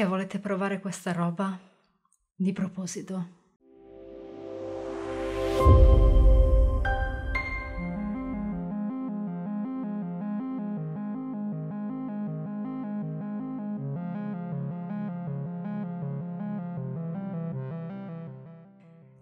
perché volete provare questa roba? Di proposito.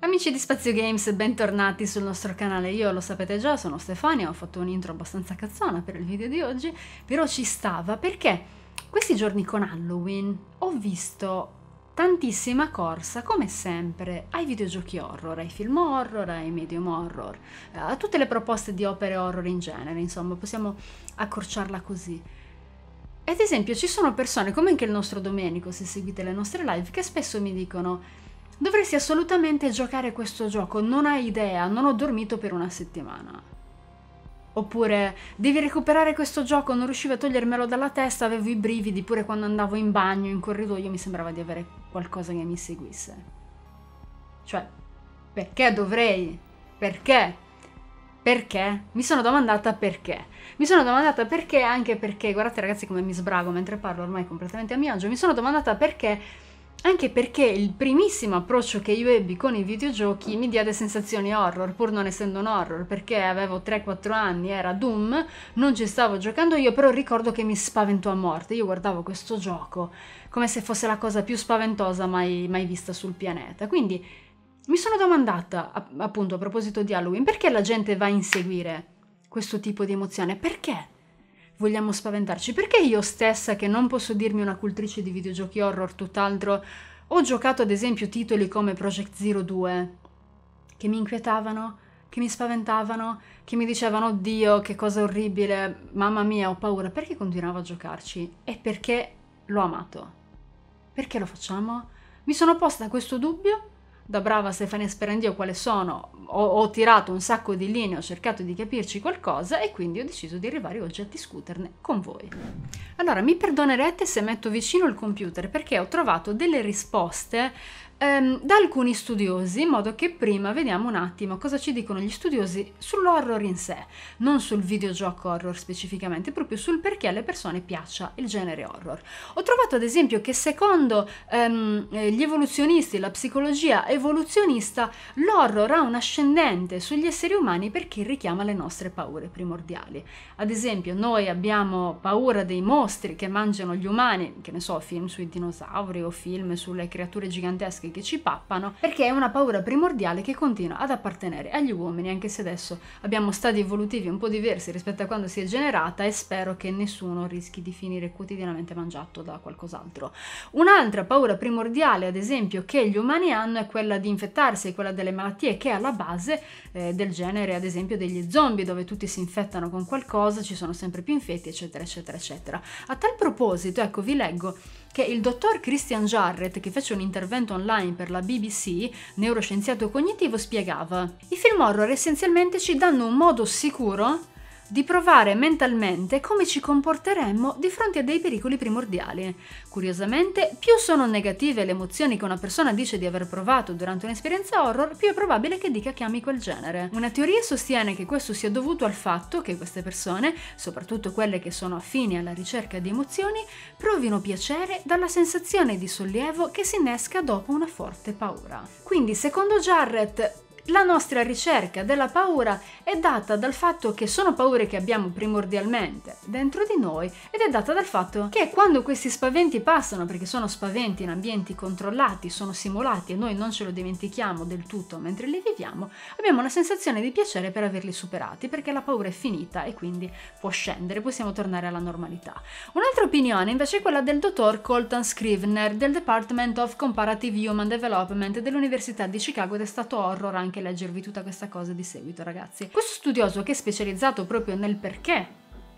Amici di Spazio Games, bentornati sul nostro canale. Io lo sapete già, sono Stefania, ho fatto un intro abbastanza cazzona per il video di oggi, però ci stava perché questi giorni con Halloween ho visto tantissima corsa, come sempre, ai videogiochi horror, ai film horror, ai medium horror, eh, a tutte le proposte di opere horror in genere, insomma, possiamo accorciarla così. Ad esempio, ci sono persone, come anche il nostro Domenico, se seguite le nostre live, che spesso mi dicono dovresti assolutamente giocare questo gioco, non hai idea, non ho dormito per una settimana oppure devi recuperare questo gioco, non riuscivo a togliermelo dalla testa, avevo i brividi pure quando andavo in bagno, in corridoio, mi sembrava di avere qualcosa che mi seguisse. Cioè, perché dovrei? Perché? Perché? Mi sono domandata perché. Mi sono domandata perché anche perché, guardate ragazzi come mi sbrago mentre parlo ormai completamente a mio agio, mi sono domandata perché anche perché il primissimo approccio che io ebbi con i videogiochi mi diede sensazioni horror, pur non essendo un horror, perché avevo 3-4 anni, era Doom, non ci stavo giocando io, però ricordo che mi spaventò a morte. Io guardavo questo gioco come se fosse la cosa più spaventosa mai, mai vista sul pianeta. Quindi mi sono domandata, appunto, a proposito di Halloween, perché la gente va a inseguire questo tipo di emozione? Perché? vogliamo spaventarci? Perché io stessa, che non posso dirmi una cultrice di videogiochi horror, tutt'altro, ho giocato ad esempio titoli come Project Zero 2, che mi inquietavano, che mi spaventavano, che mi dicevano oddio, che cosa orribile, mamma mia, ho paura. Perché continuavo a giocarci? E perché l'ho amato. Perché lo facciamo? Mi sono posta questo dubbio da brava Stefania Sperandio quale sono, ho, ho, tirato un sacco di linee, ho cercato di capirci qualcosa e quindi ho deciso di arrivare oggi a discuterne con voi. Allora, mi perdonerete se metto vicino il computer perché ho trovato delle risposte ehm, da alcuni studiosi, in modo che prima vediamo un attimo cosa ci dicono gli studiosi sull'horror in sé, non sul videogioco horror specificamente, proprio sul perché alle persone piaccia il genere horror. Ho trovato ad esempio che secondo ehm, eh, gli evoluzionisti, la psicologia evoluzionista, l'horror ha un ascendente sugli esseri umani perché richiama le nostre paure primordiali. Ad esempio noi abbiamo paura dei mostri che mangiano gli umani, che ne so, film sui dinosauri o film sulle creature gigantesche maschi che ci pappano, perché è una paura primordiale che continua ad appartenere agli uomini, anche se adesso abbiamo stadi evolutivi un po' diversi rispetto a quando si è generata e spero che nessuno rischi di finire quotidianamente mangiato da qualcos'altro. Un'altra paura primordiale, ad esempio, che gli umani hanno è quella di infettarsi, quella delle malattie che è alla base eh, del genere, ad esempio, degli zombie, dove tutti si infettano con qualcosa, ci sono sempre più infetti, eccetera, eccetera, eccetera. A tal proposito, ecco, vi leggo che il dottor Christian Jarrett, che fece un intervento online per la BBC, neuroscienziato cognitivo, spiegava. I film horror essenzialmente ci danno un modo sicuro di provare mentalmente come ci comporteremmo di fronte a dei pericoli primordiali. Curiosamente, più sono negative le emozioni che una persona dice di aver provato durante un'esperienza horror, più è probabile che dica che ami quel genere. Una teoria sostiene che questo sia dovuto al fatto che queste persone, soprattutto quelle che sono affini alla ricerca di emozioni, provino piacere dalla sensazione di sollievo che si innesca dopo una forte paura. Quindi, secondo Jarrett, la nostra ricerca della paura è data dal fatto che sono paure che abbiamo primordialmente dentro di noi ed è data dal fatto che quando questi spaventi passano, perché sono spaventi in ambienti controllati, sono simulati e noi non ce lo dimentichiamo del tutto mentre li viviamo, abbiamo una sensazione di piacere per averli superati, perché la paura è finita e quindi può scendere, possiamo tornare alla normalità. Un'altra opinione invece è quella del dottor Colton Scrivener del Department of Comparative Human Development dell'Università di Chicago ed è stato horror anche anche leggervi tutta questa cosa di seguito ragazzi. Questo studioso che è specializzato proprio nel perché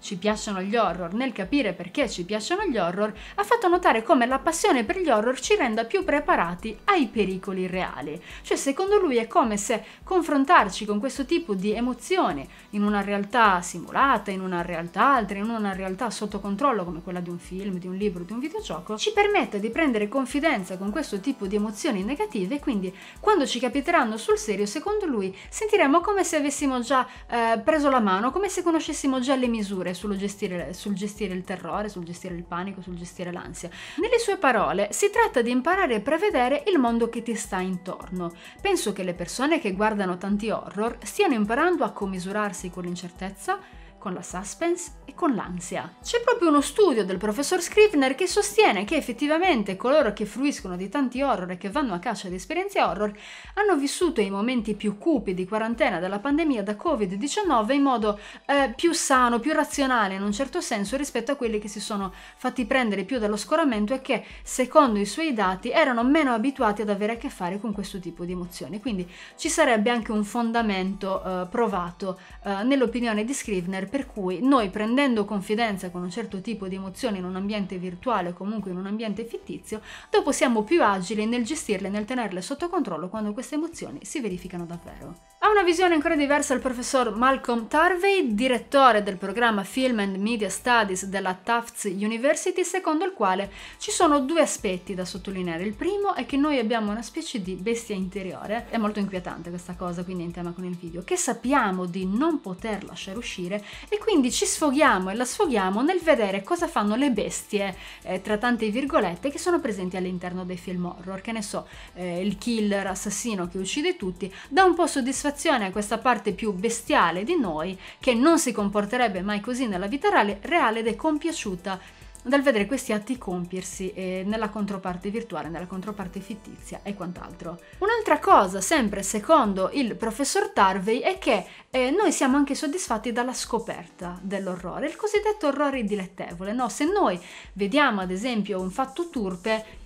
ci piacciono gli horror, nel capire perché ci piacciono gli horror, ha fatto notare come la passione per gli horror ci renda più preparati ai pericoli reali. Cioè, secondo lui è come se confrontarci con questo tipo di emozione in una realtà simulata, in una realtà altra, in una realtà sotto controllo come quella di un film, di un libro, di un videogioco, ci permetta di prendere confidenza con questo tipo di emozioni negative e quindi quando ci capiteranno sul serio, secondo lui, sentiremo come se avessimo già eh, preso la mano, come se conoscessimo già le misure paure, sul gestire, sul gestire il terrore, sul gestire il panico, sul gestire l'ansia. Nelle sue parole si tratta di imparare a prevedere il mondo che ti sta intorno. Penso che le persone che guardano tanti horror stiano imparando a commisurarsi con l'incertezza, con la suspense e con l'ansia. C'è proprio uno studio del professor Scrivener che sostiene che effettivamente coloro che fruiscono di tanti horror e che vanno a caccia di esperienze horror hanno vissuto i momenti più cupi di quarantena della pandemia da Covid-19 in modo eh, più sano, più razionale in un certo senso rispetto a quelli che si sono fatti prendere più dallo scoramento e che, secondo i suoi dati, erano meno abituati ad avere a che fare con questo tipo di emozioni. Quindi ci sarebbe anche un fondamento eh, provato eh, nell'opinione di Scrivener per cui noi prendendo confidenza con un certo tipo di emozioni in un ambiente virtuale o comunque in un ambiente fittizio, dopo siamo più agili nel gestirle, e nel tenerle sotto controllo quando queste emozioni si verificano davvero. Ha una visione ancora diversa il professor Malcolm Tarvey, direttore del programma Film and Media Studies della Tufts University, secondo il quale ci sono due aspetti da sottolineare. Il primo è che noi abbiamo una specie di bestia interiore, è molto inquietante questa cosa, quindi in tema con il video, che sappiamo di non poter lasciare uscire e quindi ci sfoghiamo e la sfoghiamo nel vedere cosa fanno le bestie, eh, tra tante virgolette, che sono presenti all'interno dei film horror, che ne so, eh, il killer assassino che uccide tutti, dà un po' soddisfazione esaltazione a questa parte più bestiale di noi, che non si comporterebbe mai così nella vita reale ed è compiaciuta dal vedere questi atti compiersi eh, nella controparte virtuale, nella controparte fittizia e quant'altro. Un'altra cosa, sempre secondo il professor Tarvey, è che eh, noi siamo anche soddisfatti dalla scoperta dell'orrore, il cosiddetto orrore dilettevole. No? Se noi vediamo ad esempio un fatto turpe,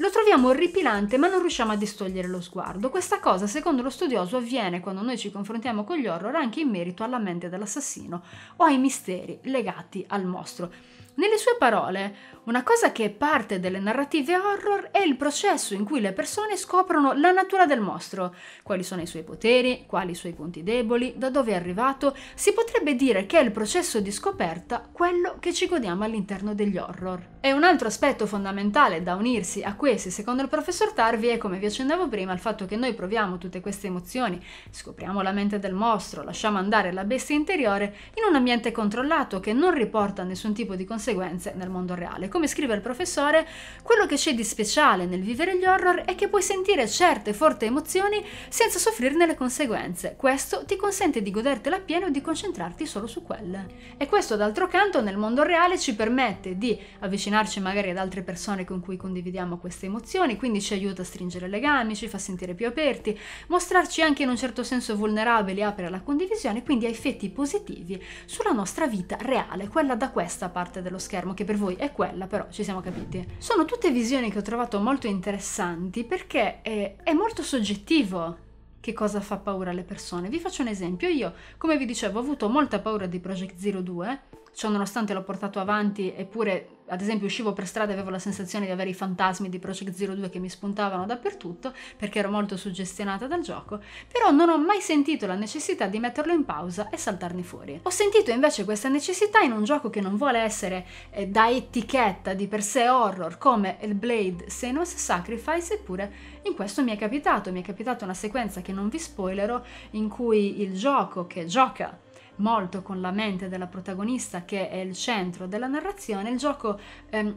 lo troviamo orripilante ma non riusciamo a distogliere lo sguardo. Questa cosa, secondo lo studioso, avviene quando noi ci confrontiamo con gli horror anche in merito alla mente dell'assassino o ai misteri legati al mostro. Nelle sue parole, una cosa che è parte delle narrative horror è il processo in cui le persone scoprono la natura del mostro, quali sono i suoi poteri, quali i suoi punti deboli, da dove è arrivato, si potrebbe dire che è il processo di scoperta quello che ci godiamo all'interno degli horror. E un altro aspetto fondamentale da unirsi a questi, secondo il professor Tarvi, è come vi accennavo prima, il fatto che noi proviamo tutte queste emozioni, scopriamo la mente del mostro, lasciamo andare la bestia interiore in un ambiente controllato che non riporta nessun tipo di conseguenza conseguenze nel mondo reale. Come scrive il professore, quello che c'è di speciale nel vivere gli horror è che puoi sentire certe forti emozioni senza soffrirne le conseguenze. Questo ti consente di godertela appieno e di concentrarti solo su quelle. E questo, d'altro canto, nel mondo reale ci permette di avvicinarci magari ad altre persone con cui condividiamo queste emozioni, quindi ci aiuta a stringere legami, ci fa sentire più aperti, mostrarci anche in un certo senso vulnerabili, apre alla condivisione, quindi ha effetti positivi sulla nostra vita reale, quella da questa parte del dello schermo, che per voi è quella, però ci siamo capiti. Sono tutte visioni che ho trovato molto interessanti perché è, è molto soggettivo che cosa fa paura alle persone. Vi faccio un esempio, io come vi dicevo ho avuto molta paura di Project Zero 2, ciò cioè nonostante l'ho portato avanti eppure ad esempio uscivo per strada e avevo la sensazione di avere i fantasmi di Project Zero 2 che mi spuntavano dappertutto perché ero molto suggestionata dal gioco, però non ho mai sentito la necessità di metterlo in pausa e saltarne fuori. Ho sentito invece questa necessità in un gioco che non vuole essere eh, da etichetta di per sé horror come il Blade Senos Sacrifice, eppure in questo mi è capitato, mi è capitata una sequenza che non vi spoilerò in cui il gioco che gioca molto con la mente della protagonista che è il centro della narrazione, il gioco ehm,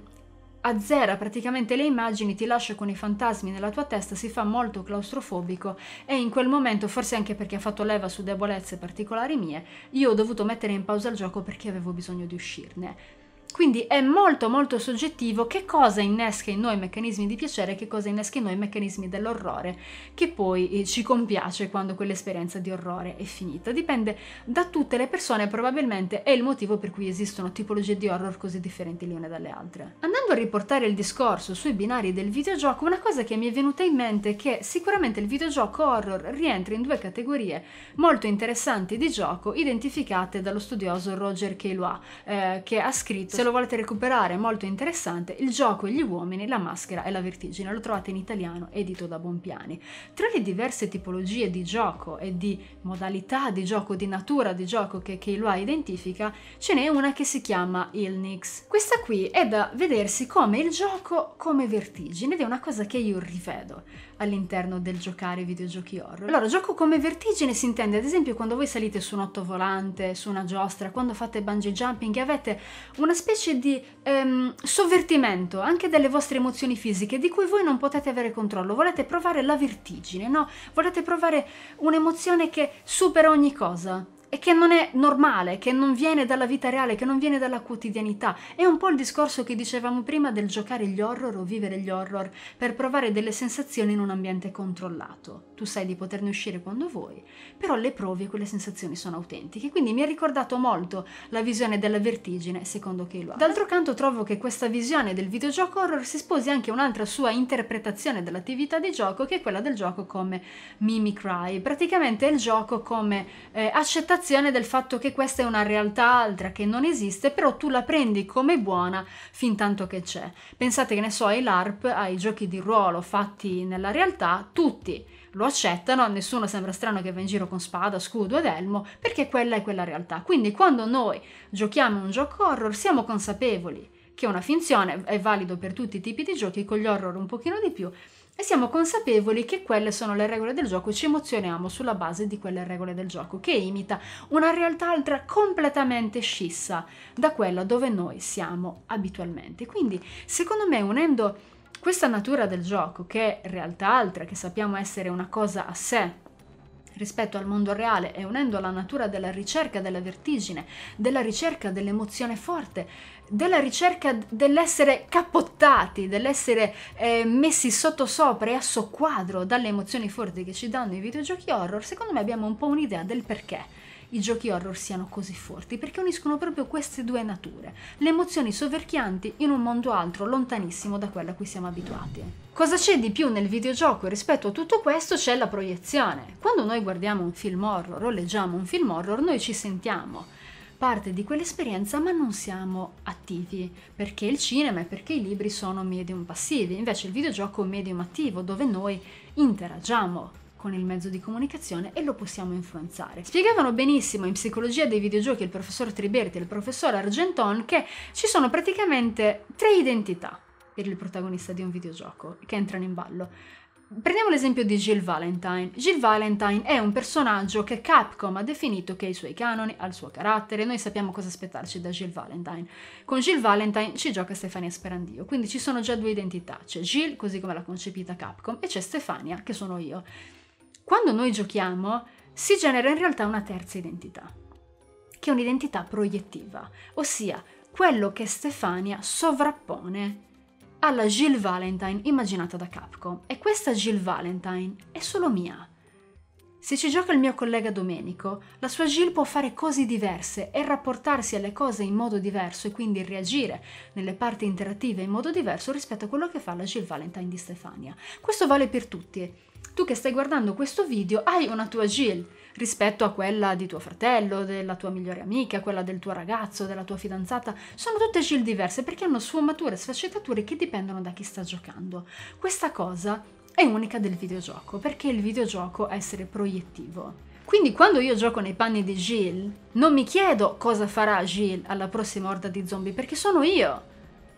azzera praticamente le immagini, ti lascia con i fantasmi nella tua testa, si fa molto claustrofobico e in quel momento, forse anche perché ha fatto leva su debolezze particolari mie, io ho dovuto mettere in pausa il gioco perché avevo bisogno di uscirne. Quindi è molto molto soggettivo che cosa innesca in noi meccanismi di piacere, e che cosa innesca in noi meccanismi dell'orrore, che poi eh, ci compiace quando quell'esperienza di orrore è finita. Dipende da tutte le persone, probabilmente è il motivo per cui esistono tipologie di horror così differenti le une dalle altre. Andando a riportare il discorso sui binari del videogioco, una cosa che mi è venuta in mente è che sicuramente il videogioco horror rientra in due categorie molto interessanti di gioco identificate dallo studioso Roger Kelois, eh, che ha scritto se lo volete recuperare è molto interessante, Il gioco e gli uomini, la maschera e la vertigine, lo trovate in italiano edito da Bompiani. Tra le diverse tipologie di gioco e di modalità di gioco, di natura di gioco che Keilua identifica, ce n'è una che si chiama Ilnix. Questa qui è da vedersi come il gioco come vertigine ed è una cosa che io rivedo all'interno del giocare videogiochi horror. Allora, gioco come vertigine si intende ad esempio quando voi salite su un otto volante, su una giostra, quando fate bungee jumping e avete una specie specie di ehm, sovvertimento anche delle vostre emozioni fisiche di cui voi non potete avere controllo. Volete provare la vertigine, no? Volete provare un'emozione che supera ogni cosa e che non è normale, che non viene dalla vita reale, che non viene dalla quotidianità. È un po' il discorso che dicevamo prima del giocare gli horror o vivere gli horror per provare delle sensazioni in un ambiente controllato tu sai di poterne uscire quando vuoi, però le provi e quelle sensazioni sono autentiche. Quindi mi ha ricordato molto la visione della vertigine, secondo Keilua. D'altro canto trovo che questa visione del videogioco horror si sposi anche un'altra sua interpretazione dell'attività di gioco, che è quella del gioco come mimicry, praticamente il gioco come eh, accettazione del fatto che questa è una realtà altra che non esiste, però tu la prendi come buona fin tanto che c'è. Pensate che ne so ai LARP, ai giochi di ruolo fatti nella realtà, tutti lo accettano, nessuno sembra strano che va in giro con spada, scudo ed elmo, perché quella è quella realtà. Quindi quando noi giochiamo un gioco horror siamo consapevoli che è una finzione, è valido per tutti i tipi di giochi, con gli horror un pochino di più, e siamo consapevoli che quelle sono le regole del gioco, ci emozioniamo sulla base di quelle regole del gioco, che imita una realtà altra completamente scissa da quella dove noi siamo abitualmente. Quindi, secondo me, unendo questa natura del gioco, che è realtà altra, che sappiamo essere una cosa a sé, rispetto al mondo reale e unendo la natura della ricerca della vertigine, della ricerca dell'emozione forte, della ricerca dell'essere capottati, dell'essere eh, messi sottosopra e a soqquadro dalle emozioni forti che ci danno i videogiochi horror, secondo me abbiamo un po' un'idea del perché i giochi horror siano così forti, perché uniscono proprio queste due nature, le emozioni soverchianti in un mondo altro, lontanissimo da quello a cui siamo abituati. Cosa c'è di più nel videogioco rispetto a tutto questo? C'è la proiezione. Quando noi guardiamo un film horror o leggiamo un film horror, noi ci sentiamo parte di quell'esperienza ma non siamo attivi perché il cinema e perché i libri sono medium passivi invece il videogioco è un medium attivo dove noi interagiamo con il mezzo di comunicazione e lo possiamo influenzare. Spiegavano benissimo in psicologia dei videogiochi il professor Triberti e il professor Argenton che ci sono praticamente tre identità per il protagonista di un videogioco che entrano in ballo. Prendiamo l'esempio di Jill Valentine. Jill Valentine è un personaggio che Capcom ha definito che ha i suoi canoni, ha il suo carattere, noi sappiamo cosa aspettarci da Jill Valentine. Con Jill Valentine ci gioca Stefania Sperandio, quindi ci sono già due identità, c'è Jill così come l'ha concepita Capcom e c'è Stefania che sono io. Quando noi giochiamo si genera in realtà una terza identità, che è un'identità proiettiva, ossia quello che Stefania sovrappone alla Jill Valentine immaginata da Capcom. E questa Jill Valentine è solo mia. Se ci gioca il mio collega Domenico, la sua Jill può fare cose diverse e rapportarsi alle cose in modo diverso e quindi reagire nelle parti interattive in modo diverso rispetto a quello che fa la Jill Valentine di Stefania. Questo vale per tutti tu che stai guardando questo video hai una tua Jill rispetto a quella di tuo fratello, della tua migliore amica, quella del tuo ragazzo, della tua fidanzata, sono tutte Jill diverse perché hanno sfumature sfaccettature che dipendono da chi sta giocando. Questa cosa è unica del videogioco perché il videogioco è essere proiettivo. Quindi quando io gioco nei panni di Jill, non mi chiedo cosa farà Jill alla prossima orda di zombie perché sono io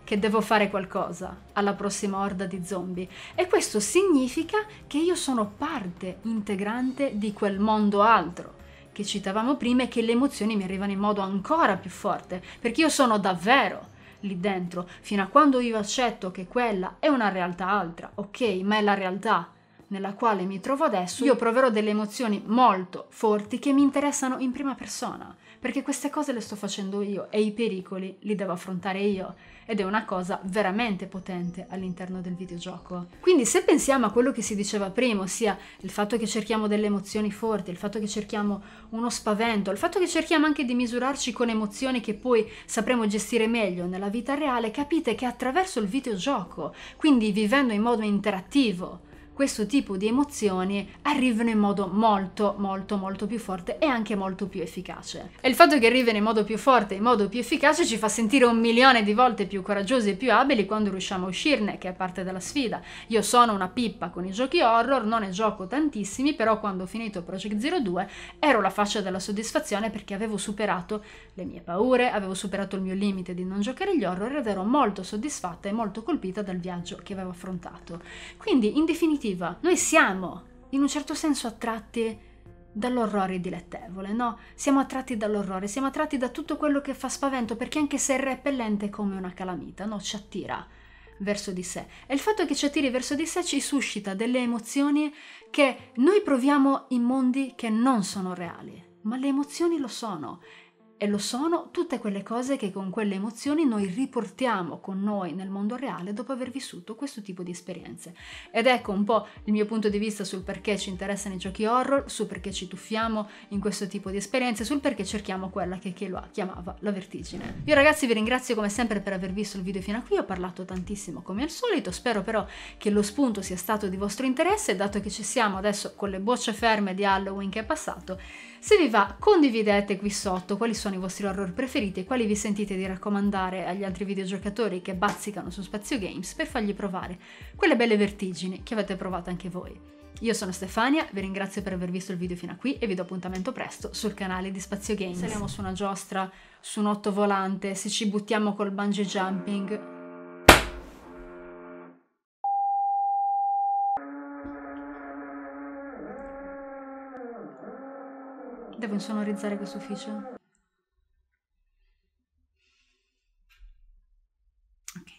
che devo fare qualcosa alla prossima orda di zombie e questo significa che io sono parte integrante di quel mondo altro che citavamo prima e che le emozioni mi arrivano in modo ancora più forte perché io sono davvero lì dentro fino a quando io accetto che quella è una realtà altra ok ma è la realtà nella quale mi trovo adesso io proverò delle emozioni molto forti che mi interessano in prima persona perché queste cose le sto facendo io e i pericoli li devo affrontare io ed è una cosa veramente potente all'interno del videogioco. Quindi se pensiamo a quello che si diceva prima, ossia il fatto che cerchiamo delle emozioni forti, il fatto che cerchiamo uno spavento, il fatto che cerchiamo anche di misurarci con emozioni che poi sapremo gestire meglio nella vita reale, capite che attraverso il videogioco, quindi vivendo in modo interattivo, questo tipo di emozioni arrivano in modo molto molto molto più forte e anche molto più efficace. E il fatto che arrivino in modo più forte, e in modo più efficace ci fa sentire un milione di volte più coraggiosi e più abili quando riusciamo a uscirne, che è parte della sfida. Io sono una pippa con i giochi horror, non ne gioco tantissimi, però quando ho finito Project Zero 2 ero la faccia della soddisfazione perché avevo superato le mie paure, avevo superato il mio limite di non giocare gli horror ed ero molto soddisfatta e molto colpita dal viaggio che avevo affrontato. Quindi in definitiva positiva. Noi siamo, in un certo senso, attratti dall'orrore dilettevole, no? Siamo attratti dall'orrore, siamo attratti da tutto quello che fa spavento, perché anche se è repellente come una calamita, no? Ci attira verso di sé. E il fatto che ci attiri verso di sé ci suscita delle emozioni che noi proviamo in mondi che non sono reali, ma le emozioni lo sono e lo sono tutte quelle cose che con quelle emozioni noi riportiamo con noi nel mondo reale dopo aver vissuto questo tipo di esperienze. Ed ecco un po' il mio punto di vista sul perché ci interessano i giochi horror, su perché ci tuffiamo in questo tipo di esperienze, sul perché cerchiamo quella che Keloa chiamava la vertigine. Io ragazzi vi ringrazio come sempre per aver visto il video fino a qui, ho parlato tantissimo come al solito, spero però che lo spunto sia stato di vostro interesse, dato che ci siamo adesso con le bocce ferme di Halloween che è passato, se vi va, condividete qui sotto quali sono i vostri horror preferiti e quali vi sentite di raccomandare agli altri videogiocatori che bazzicano su Spazio Games per fargli provare quelle belle vertigini che avete provato anche voi. Io sono Stefania, vi ringrazio per aver visto il video fino a qui e vi do appuntamento presto sul canale di Spazio Games. Saremo su una giostra, su un otto volante, se ci buttiamo col bungee jumping, Devo insonorizzare questo ufficio. Ok.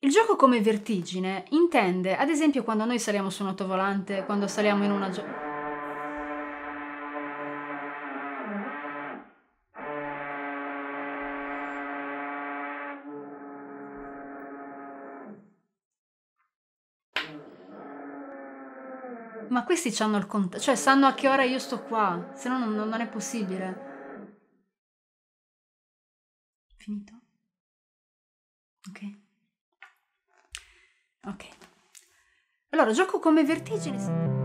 Il gioco come vertigine intende, ad esempio, quando noi saliamo su un autovolante, quando saliamo in una... questi hanno il contatto, cioè sanno a che ora io sto qua, se no non, non è possibile. Finito? Ok. Ok. Allora, gioco come vertigine.